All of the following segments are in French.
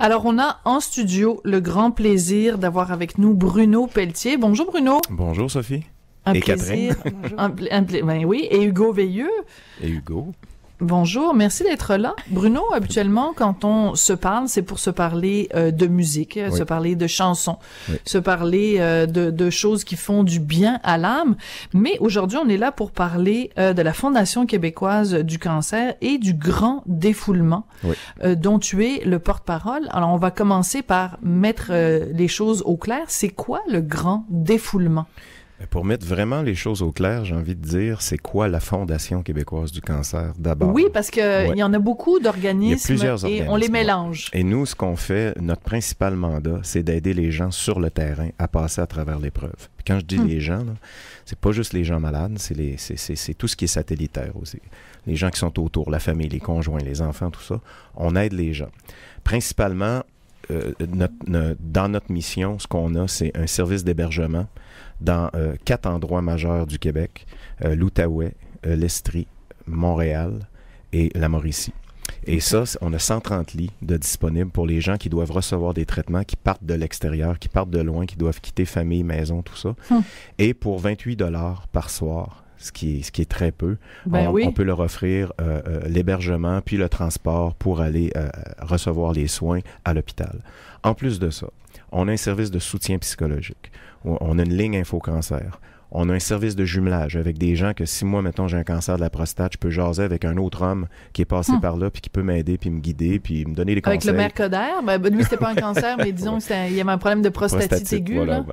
Alors, on a en studio le grand plaisir d'avoir avec nous Bruno Pelletier. Bonjour Bruno. Bonjour Sophie. Un et plaisir. Un ben oui, et Hugo Veilleux. Et Hugo. Bonjour, merci d'être là. Bruno, habituellement, quand on se parle, c'est pour se parler euh, de musique, euh, se parler de chansons, se parler euh, de, choses qui font du bien à l'âme. Mais aujourd'hui, on est là pour parler de la Fondation québécoise du cancer et du grand défoulement dont tu es le porte-parole. Alors, on va commencer par mettre les choses au clair. C'est quoi le grand défoulement? Pour mettre vraiment les choses au clair, j'ai envie de dire, c'est quoi la Fondation québécoise du cancer d'abord? Oui, parce qu'il y en a beaucoup d'organismes et on les mélange. Et nous, ce qu'on fait, notre principal mandat, c'est d'aider les gens sur le terrain à passer à travers l'épreuve. quand je dis hmm. les gens, c'est pas juste les gens malades, c'est tout ce qui est satellitaire aussi. Les gens qui sont autour, la famille, les conjoints, les enfants, tout ça. On aide les gens. Principalement, euh, dans notre mission, ce qu'on a, c'est un service d'hébergement dans euh, quatre endroits majeurs du Québec, euh, l'Outaouais, l'Estrie, Montréal et la Mauricie. Et ça, on a 130 lits de disponibles pour les gens qui doivent recevoir des traitements, qui partent de l'extérieur, qui partent de loin, qui doivent quitter famille, maison, tout ça. Hum. Et pour 28 dollars par soir, ce qui est, très peu. Ben on, peut leur offrir euh, euh, l'hébergement puis le transport pour aller euh, recevoir les soins à l'hôpital. En plus de ça, on a un service de soutien psychologique. On a une ligne info cancer on a un service de jumelage avec des gens que si moi, mettons, j'ai un cancer de la prostate, je peux jaser avec un autre homme qui est passé hmm. par là, puis qui peut m'aider, puis me guider, puis me donner des conseils. Avec le mercodaire? Ben, ben, lui, c'était pas un cancer, mais disons qu'il y avait un problème de prostatite, aiguë. là.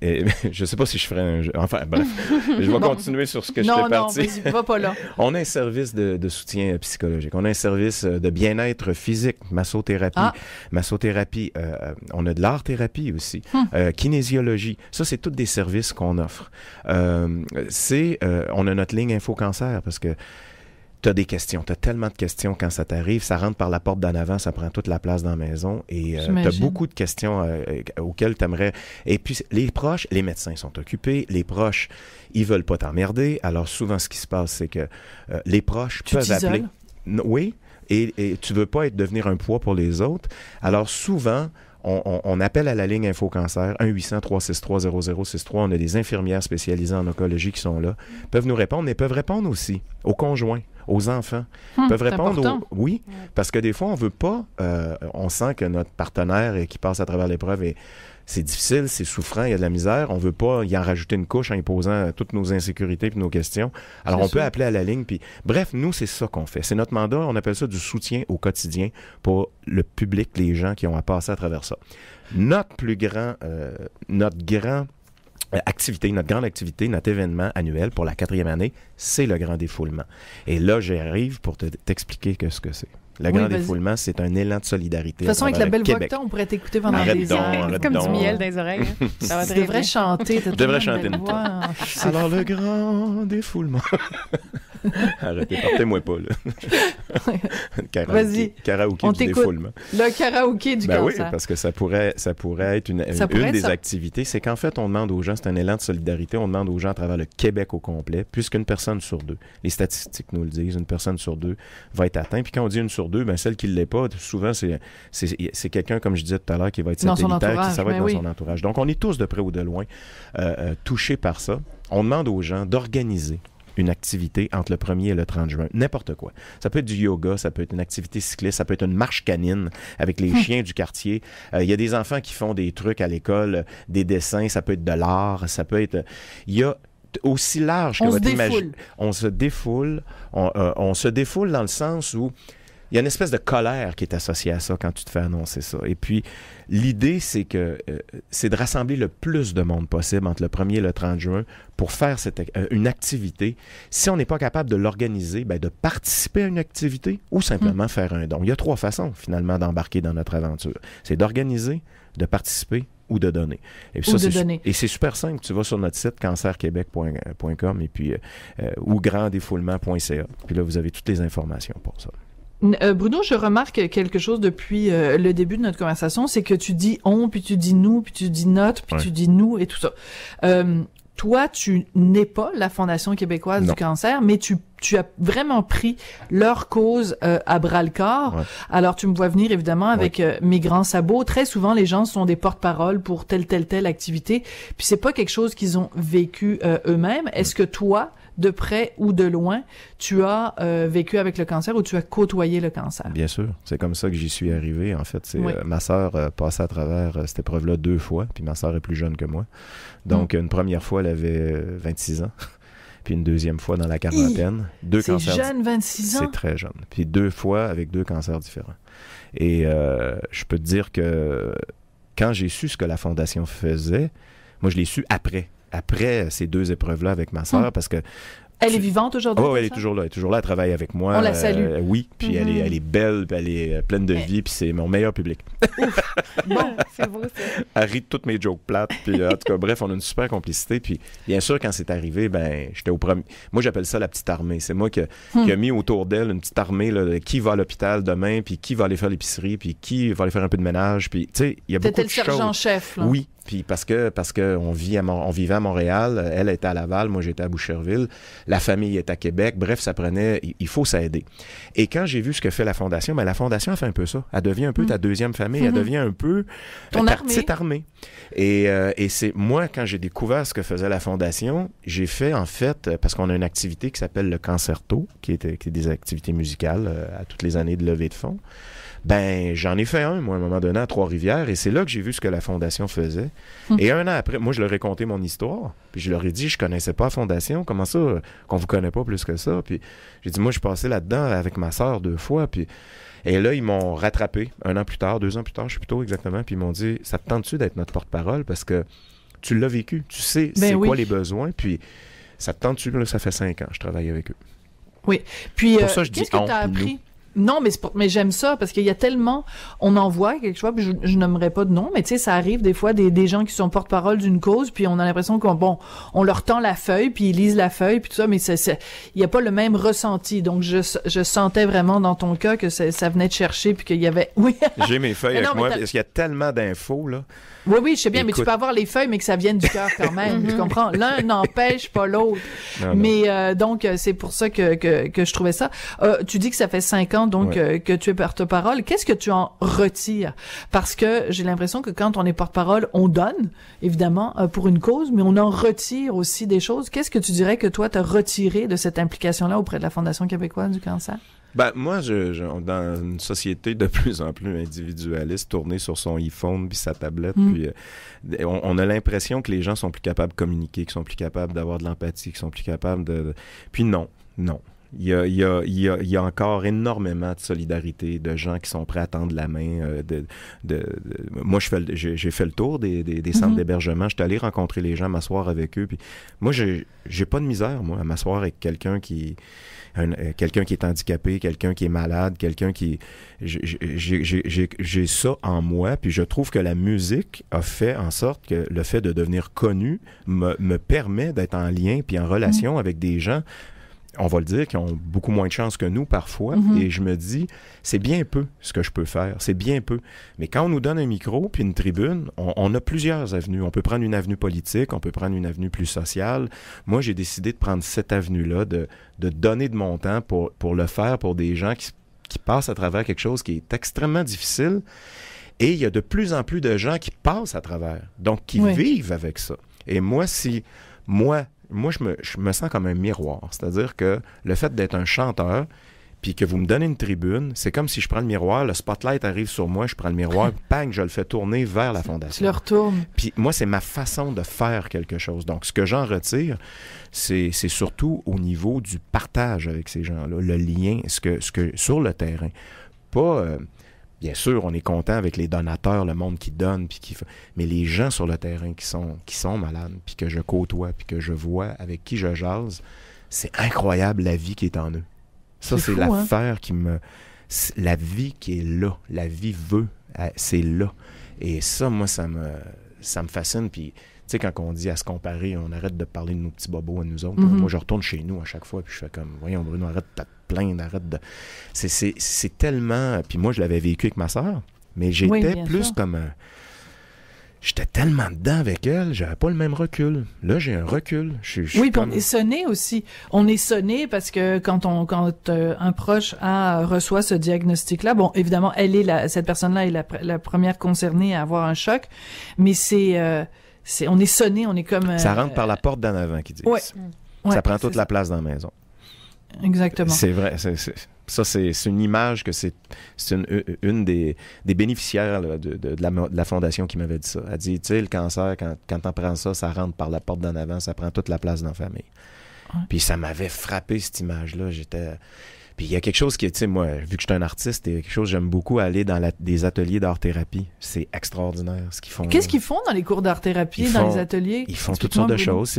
je sais pas si je ferais un... Jeu. Enfin, bref, je vais continuer sur ce que je fais parti. Non, non, pas là. on a un service de, soutien psychologique. On a un service euh, de bien-être physique, massothérapie. Ah. Massothérapie, euh, euh, on a de l'art-thérapie aussi, hmm. kinésiologie. Ça, c'est tous des services qu'on offre. Euh, c'est, euh, on a notre ligne Info Cancer parce que tu as des questions. Tu as tellement de questions quand ça t'arrive. Ça rentre par la porte d'en avant, ça prend toute la place dans la maison. Et euh, tu as beaucoup de questions auxquelles tu aimerais. Et puis, les proches, les médecins sont occupés. Les proches, ils veulent pas t'emmerder. Alors, souvent, ce qui se passe, c'est que les proches tu peuvent appeler. Oui. Et, et tu veux pas être, devenir un poids pour les autres. Alors, souvent, on, appelle à la ligne Info Cancer 1-800-363-0063. On a des infirmières spécialisées en oncologie qui sont là, peuvent nous répondre, mais peuvent répondre aussi aux conjoints aux enfants. Hmm, peuvent répondre oui, parce que des fois, on veut pas, euh, on sent que notre partenaire qui passe à travers l'épreuve est c'est difficile, c'est souffrant, il y a de la misère. On veut pas y en rajouter une couche en imposant toutes nos insécurités puis nos questions. Alors, on peut appeler à la ligne. Puis, bref, nous, c'est ça qu'on fait. C'est notre mandat. On appelle ça du soutien au quotidien pour le public, les gens qui ont à passer à travers ça. Notre plus grand, euh, notre grand euh, activité, notre grande activité, notre événement annuel pour la quatrième année, c'est le grand défoulement. Et là, j'arrive pour t'expliquer ce que c'est. Le grand défoulement, c'est un élan de solidarité. De toute façon, avec la belle voix que on pourrait t'écouter pendant des heures. C'est comme du miel dans les oreilles. Hein. Ça tu devrais chanter. Tu devrais chanter une Alors, le grand défoulement. Arrêtez, portez moi pas, Vas-y. Karaoké du défoulement. Le karaoké du ben Oui, parce que ça pourrait, ça pourrait être une, des activités. C'est qu'en fait, on demande aux gens, c'est un élan de solidarité, on demande aux gens à travers le Québec au complet, puisqu'une personne sur deux, les statistiques nous le disent, une personne sur deux va être atteinte. Puis quand on dit une sur deux, ben celle qui ne l'est pas, souvent, c'est quelqu'un, comme je disais tout à l'heure, qui va être qui va être ben dans son entourage. Donc, on est tous de près ou de loin euh, euh, touchés par ça. On demande aux gens d'organiser une activité entre le 1er et le 30 juin. N'importe quoi. Ça peut être du yoga, ça peut être une activité cycliste, ça peut être une marche canine avec les hmm. chiens du quartier. Euh, il y a des enfants qui font des trucs à l'école, des dessins, ça peut être de l'art, ça peut être... Il y a aussi large que on votre On se défoule. Euh, on, se défoule dans le sens où il y a une espèce de colère qui est associée à ça quand tu te fais annoncer ça. Et puis, l'idée, c'est que euh, c'est de rassembler le plus de monde possible entre le 1er et le 30 juin pour faire cette, euh, une activité. Si on n'est pas capable de l'organiser, ben, de participer à une activité ou simplement hum. faire un don. Il y a trois façons, finalement, d'embarquer dans notre aventure. C'est d'organiser, de participer ou de donner. Et de donner. Et c'est super simple. Tu vas sur notre site cancerquebec.com euh, et puis euh, ou granddéfoulement.ca. Puis là, vous avez toutes les informations pour ça. Euh, Bruno, je remarque quelque chose depuis euh, le début de notre conversation, c'est que tu dis on, puis tu dis nous, puis tu dis notre, puis tu dis nous et tout ça. Euh, toi, tu n'es pas la Fondation québécoise du cancer, mais tu, as vraiment pris leur cause à bras le corps. Alors, tu me vois venir évidemment avec mes grands sabots. Très souvent, les gens sont des porte paroles pour telle, telle, telle activité. Puis c'est pas quelque chose qu'ils ont vécu eux-mêmes. Est-ce mm. que toi, de près ou de loin, tu as euh, vécu avec le cancer ou tu as côtoyé le cancer. Bien sûr, c'est comme ça que j'y suis arrivé. En fait, euh, ma sœur euh, à travers cette épreuve-là deux fois, puis ma sœur est plus jeune que moi. Donc, mm. une première fois, elle avait 26 ans. puis une deuxième fois dans la quarantaine. deux cancers. C'est jeune, 26 ans. C'est très jeune. Puis deux fois avec deux cancers différents. Et je peux te dire que quand j'ai su ce que la fondation faisait, moi, je l'ai su après après ces deux épreuves-là avec ma sœur, hum. parce que elle est vivante aujourd'hui. Oh, elle est toujours là. Elle toujours là. travaille avec moi. On la euh, salue. oui. Puis mm-hmm. elle, est, belle. Puis elle est euh, pleine de vie. Puis c'est mon meilleur public. bon, c'est beau, ça. Elle rit de toutes mes jokes plates. Puis euh, en tout cas, bref, on a une super complicité. Puis bien sûr, quand c'est arrivé, ben, j'étais au premier. Moi, j'appelle ça la petite armée. C'est moi hum. qui, ai a mis autour d'elle une petite armée qui va à l'hôpital demain. Puis qui va aller faire l'épicerie. Puis qui va aller faire un peu de ménage. Puis tu sais, il y a beaucoup de choses. le sergent-chef. Oui. Puis parce que parce que on vit vivait à Montréal, elle était à Laval, moi j'étais à Boucherville, la famille est à Québec. Bref, ça prenait. Il faut s'aider. Et quand j'ai vu ce que fait la fondation, ben la fondation a fait un peu ça. Elle devient un peu mm. ta deuxième famille. Elle mm-hmm. devient un peu ta armée. petite armée. Et, euh, et c'est moi quand j'ai découvert ce que faisait la fondation, j'ai fait en fait euh, parce qu'on a une activité qui s'appelle le concerto, qui est, des activités musicales euh, à toutes les années de levée de fonds. Ben, j'en ai fait un, moi, à un moment donné, à Trois-Rivières, et c'est là que j'ai vu ce que la Fondation faisait. Hum. Et un an après, moi, je leur ai conté mon histoire, puis je leur ai dit, je connaissais pas la Fondation, comment ça, qu'on vous connaît pas plus que ça? Puis j'ai dit, moi, je passé là-dedans avec ma soeur deux fois, puis... Et là, ils m'ont rattrapé un an plus tard, deux ans plus tard, je suis plutôt exactement, puis ils m'ont dit, ça te tente-tu d'être notre porte-parole? Parce que tu l'as vécu, tu sais ben c'est quoi les besoins, puis ça te tente-tu? Là, ça fait cinq ans, je travaille avec eux. Oui. Puis, euh, qu'est-ce que tu as appris? Non, mais, mais j'aime ça parce qu'il y a tellement, on en voit quelque chose, puis je, n'aimerais pas de nom, mais tu sais, ça arrive des fois des, des gens qui sont porte-parole d'une cause, puis on a l'impression qu'on bon, on leur tend la feuille, puis ils lisent la feuille, puis tout ça, mais il n'y a pas le même ressenti. Donc je, je sentais vraiment dans ton cas que ça venait de chercher, puis qu'il y avait, oui. J'ai mes feuilles avec moi, parce qu'il y a tellement d'infos là. Oui, oui, je sais bien, mais tu peux avoir les feuilles, mais que ça vienne du cœur quand même. Je mhm. comprends L'un n'empêche pas l'autre. Mais euh, donc euh, c'est pour ça que, que, que je trouvais ça. Euh, tu dis que ça fait 50 donc euh, que tu es porte-parole, qu'est-ce que tu en retires Parce que j'ai l'impression que quand on est porte-parole, on donne évidemment euh, pour une cause, mais on en retire aussi des choses. Qu'est-ce que tu dirais que toi t'as retiré de cette implication-là auprès de la Fondation québécoise du cancer ben, moi, je, dans une société de plus en plus individualiste, tournée sur son iPhone puis sa tablette, mm. puis euh, on, on, a l'impression que les gens sont plus capables de communiquer, qu'ils sont plus capables d'avoir de l'empathie, qu'ils sont plus capables de... Puis non, non. Il y, a, encore énormément de solidarité, de gens qui sont prêts à tendre la main. Euh, de, moi, j'ai fait le tour des, des, centres mhm. d'hébergement. J'étais allé rencontrer les gens, m'asseoir avec eux. Puis moi, j'ai pas de misère, moi, à m'asseoir avec quelqu'un qui, euh, quelqu'un qui est handicapé, quelqu'un qui est malade, quelqu'un qui... J'ai ça en moi, puis je trouve que la musique a fait en sorte que le fait de devenir connu me, permet d'être en lien puis en relation mhm. avec des gens on va le dire, qui ont beaucoup moins de chance que nous parfois. Mhm. Et je me dis, c'est bien peu ce que je peux faire, c'est bien peu. Mais quand on nous donne un micro puis une tribune, on, a plusieurs avenues. On peut prendre une avenue politique, on peut prendre une avenue plus sociale. Moi, j'ai décidé de prendre cette avenue-là, de, donner de mon temps pour, pour le faire pour des gens qui, passent à travers quelque chose qui est extrêmement difficile. Et il y a de plus en plus de gens qui passent à travers, donc qui vivent avec ça. Et moi, si moi, moi, je me, sens comme un miroir. C'est-à-dire que le fait d'être un chanteur, puis que vous me donnez une tribune, c'est comme si je prends le miroir, le spotlight arrive sur moi, je prends le miroir, bang, je le fais tourner vers la fondation. Je le retourne. Puis moi, c'est ma façon de faire quelque chose. Donc, ce que j'en retire, c'est surtout au niveau du partage avec ces gens-là, le lien, ce que, ce que, sur le terrain. Pas... Euh, Bien sûr, on est content avec les donateurs, le monde qui donne, puis qui mais les gens sur le terrain qui sont, qui sont malades, puis que je côtoie, puis que je vois, avec qui je jase, c'est incroyable la vie qui est en eux. Ça, c'est hein? l'affaire qui me... La vie qui est là, la vie veut, euh, c'est là. Et ça, moi, ça me, ça me fascine, puis tu sais, quand on dit à se comparer, on arrête de parler de nos petits bobos à nous autres. Mhm. Moi, je retourne chez nous à chaque fois, puis je fais comme, voyons, Bruno, arrête de te plaindre, arrête de. C'est tellement. Puis moi, je l'avais vécu avec ma soeur, mais j'étais plus comme. J'étais tellement dedans avec elle, j'avais pas le même recul. Là, j'ai un recul. Je, oui, puis on est sonné aussi. On est sonné parce que quand on quand euh, un proche reçoit ce diagnostic-là, bon, évidemment, elle est la, cette personne-là est la, première concernée à avoir un choc, mais c'est euh, on est sonné, on est comme. ça rentre euh, par la porte d'en avant, qui dit ça prend toute la place dans la maison. Exactement. C'est vrai. ça, c'est une image que c'est une, une des, bénéficiaires de, la, fondation qui m'avait dit ça. Elle dit, tu sais, le cancer, quand, quand t'en prends ça, ça rentre par la porte d'en avant, ça prend toute la place dans la famille. Puis ça m'avait frappé, cette image-là. J'étais... Puis il y a quelque chose qui, tu sais, moi, vu que je suis un artiste, il y a quelque chose, j'aime beaucoup aller dans des ateliers d'art-thérapie. C'est extraordinaire ce qu'ils font. Qu'est-ce qu'ils font dans les cours d'art-thérapie, dans les ateliers? Ils font toutes sortes de choses.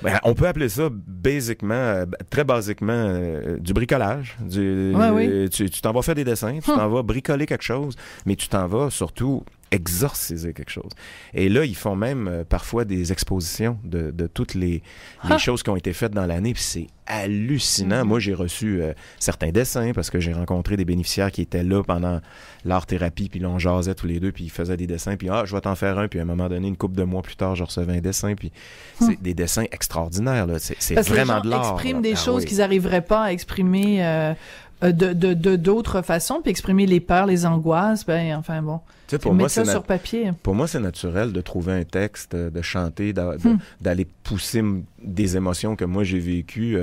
Ben, on peut appeler ça, basiquement, euh, ben, très basiquement, euh, du bricolage. Du, oui. Tu t'en vas faire des dessins, tu hum. t'en vas bricoler quelque chose, mais tu t'en vas surtout exorciser quelque chose. Et là, ils font même euh, parfois des expositions de, toutes les, ah! choses qui ont été faites dans l'année, puis c'est hallucinant. Mm-hmm. Moi, j'ai reçu euh, certains dessins parce que j'ai rencontré des bénéficiaires qui étaient là pendant l'art-thérapie, puis l'on jasait tous les deux, puis ils faisaient des dessins, puis ah, je vais t'en faire un, puis à un moment donné, une coupe de mois plus tard, je recevais un dessin, puis c'est hmm. des dessins extraordinaires. C'est vraiment de l'art. expriment des ah choses qu'ils n'arriveraient pas à exprimer. Euh, euh, de d'autres façons, puis exprimer les peurs, les angoisses, ben enfin bon. Tu sais, pour moi, ça sur papier. Pour moi, c'est naturel de trouver un texte, euh, de chanter, hmm. d'aller pousser des émotions que moi j'ai vécues,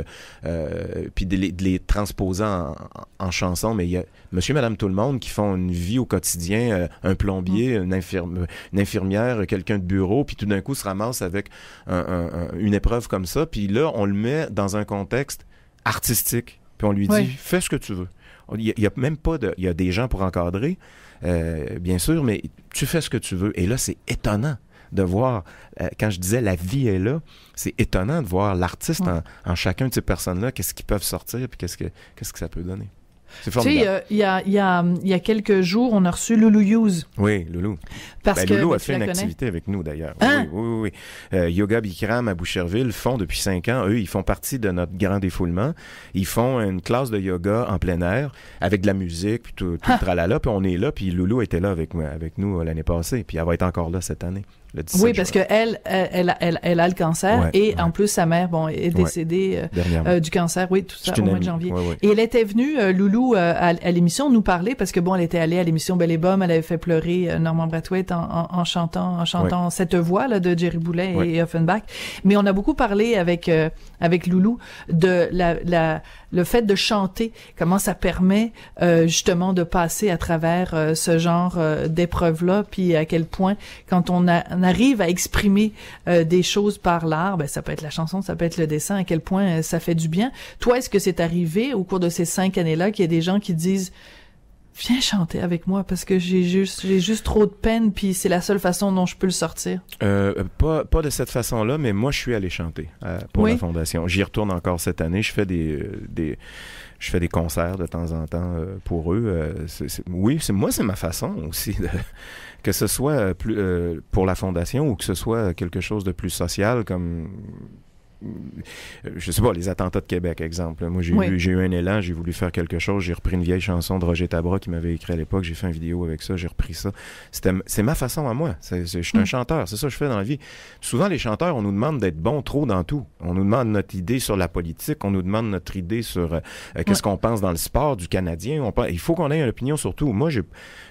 euh, puis de les, transposer en, chansons, chanson. Mais il y a Monsieur, Madame, tout le monde qui font une vie au quotidien, un plombier, hmm. une, infirmière, quelqu'un de bureau, puis tout d'un coup se ramasse avec une épreuve comme ça. Puis là, on le met dans un contexte artistique puis on lui dit, fais ce que tu veux. Il y a, même pas de... Il y a des gens pour encadrer, euh, bien sûr, mais tu fais ce que tu veux. Et là, c'est étonnant de voir, euh, quand je disais la vie est là, c'est étonnant de voir l'artiste en, chacun de ces personnes-là, qu'est-ce qu'ils peuvent sortir, puis qu'est-ce que, qu'est-ce que ça peut donner. C'est formidable. Tu sais, euh, il y, a, il, y a, y a quelques jours, on a reçu Loulou Hughes. Oui, Loulou. Parce ben, que, Loulou a fait une activité avec nous, d'ailleurs. Hein? Oui, oui, oui. Euh, yoga Bikram à Boucherville font depuis cinq ans, eux, ils font partie de notre grand défoulement. Ils font une classe de yoga en plein air avec de la musique, puis tout, tout le ah! tralala. Puis on est là, puis Loulou était là avec, avec nous euh, l'année passée, puis elle va être encore là cette année. oui, parce qu'elle, elle, elle, elle, elle, a le cancer et en plus, sa mère bon, est décédée du cancer, oui, tout ça, au mois de janvier. Et elle était venue, Loulou, euh, à, l'émission nous parler, parce que bon, elle était allée à l'émission Belle et Bomme, elle avait fait pleurer euh, Norman Brathwaite en, en, chantant, en chantant cette voix là de Jerry Boulet et Offenbach. Mais on a beaucoup parlé avec euh, avec Loulou de la, la le fait de chanter, comment ça permet justement de passer à travers ce genre euh, d'épreuve-là, puis à quel point quand on, arrive à exprimer des choses par l'art, ben, ça peut être la chanson, ça peut être le dessin, à quel point ça fait du bien. Toi, est-ce que c'est arrivé au cours de ces cinq années-là qu'il des gens qui disent viens chanter avec moi parce que j'ai juste j'ai juste trop de peine puis c'est la seule façon dont je peux le sortir. Euh, pas, pas de cette façon-là, mais moi je suis allé chanter euh, pour la fondation. J'y retourne encore cette année. Je fais des, euh, des je fais des concerts de temps en temps pour eux. oui, c'est moi c'est ma façon aussi que ce soit plus pour la fondation ou que ce soit quelque chose de plus social comme je sais pas, les attentats de Québec, exemple. Moi, j'ai, eu, un élan, j'ai voulu faire quelque chose, j'ai repris une vieille chanson de Roger Tabra qui m'avait écrit à l'époque, j'ai fait une vidéo avec ça, j'ai repris ça. c'est ma façon à moi. je suis un mm. chanteur, c'est ça que je fais dans la vie. Souvent, les chanteurs, on nous demande d'être bons trop dans tout. On nous demande notre idée sur la politique, on nous demande notre idée sur euh, euh, qu'est-ce qu'on pense dans le sport du Canadien. il faut qu'on ait une opinion sur tout. Moi, j'ai,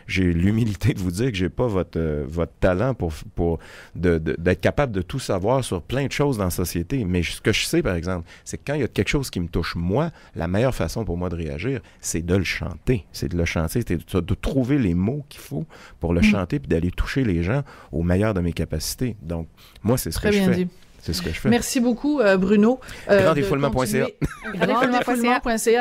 j'ai l'humilité de vous dire que j'ai pas votre, euh, votre talent pour, pour d'être capable de tout savoir sur plein de choses dans la société, mais ce que je sais, par exemple, c'est que quand il y a quelque chose qui me touche moi, la meilleure façon pour moi de réagir, c'est de le chanter. C'est de le chanter, c'est de, trouver les mots qu'il faut pour le mm. chanter puis d'aller toucher les gens au meilleur de mes capacités. Donc, moi, c'est ce que je fais. Dit. C'est ce que je fais. Merci beaucoup, euh, Bruno. Euh, Granddéfoulement.ca.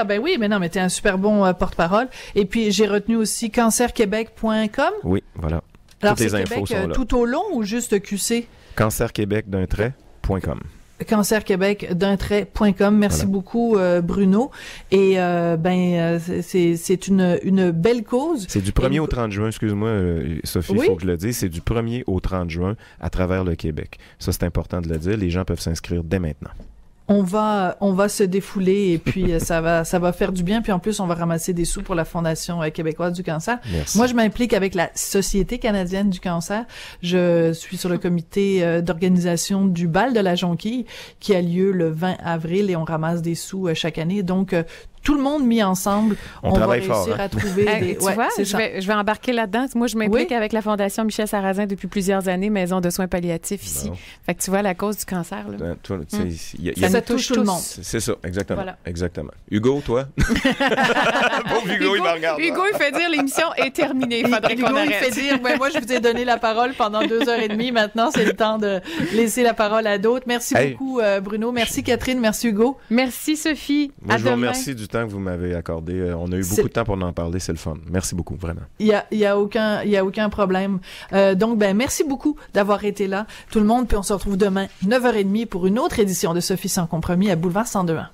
Ben oui, mais non, mais t'es un super bon euh, porte-parole. Et puis, j'ai retenu aussi cancerquebec.com. Oui, voilà. Toutes les infos sont euh, là. tout au long ou juste QC? Cancerquebec trait.com cancerquebec.com. Merci beaucoup, euh, Bruno. Et euh, ben, euh, c'est, une, une belle cause. C'est du 1er au 30 juin, excuse-moi, Sophie, il faut que je le dise. C'est du 1er au 30 juin à travers le Québec. Ça, c'est important de le dire. Les gens peuvent s'inscrire dès maintenant on va on va se défouler et puis euh, ça va ça va faire du bien puis en plus on va ramasser des sous pour la fondation euh, québécoise du cancer. Moi je m'implique avec la Société canadienne du cancer. Je suis sur le comité euh, d'organisation du bal de la Jonquille qui a lieu le 20 avril et on ramasse des sous chaque année. Donc tout le monde mis ensemble, on, va réussir hein. à trouver tu vois, je vais, embarquer là-dedans. Moi, je m'implique avec la Fondation Michel Sarrazin depuis plusieurs années, Maison de soins palliatifs ben ici. Fait que tu vois, la cause du cancer, Ça, touche, tout le monde. C'est ça, exactement. Exactement. Hugo, toi? Hugo, il me regarde. Hugo, il fait dire l'émission est terminée. faudrait arrête. Hugo, il fait dire, ben, moi, je vous ai donné la parole pendant deux heures et demie. Maintenant, c'est le temps de laisser la parole à d'autres. Merci beaucoup, euh, Bruno. Merci, Catherine. Merci, Hugo. Merci, Sophie. Moi, je vous remercie du temps que vous m'avez accordé. Euh, on a eu beaucoup de temps pour en parler. C'est le fun. Merci beaucoup, vraiment. Il y a, aucun, y a aucun problème. Euh, donc, ben, merci beaucoup d'avoir été là, tout le monde. Puis on se retrouve demain, 9h30, pour une autre édition de Sophie sans compromis à Boulevard 102.1.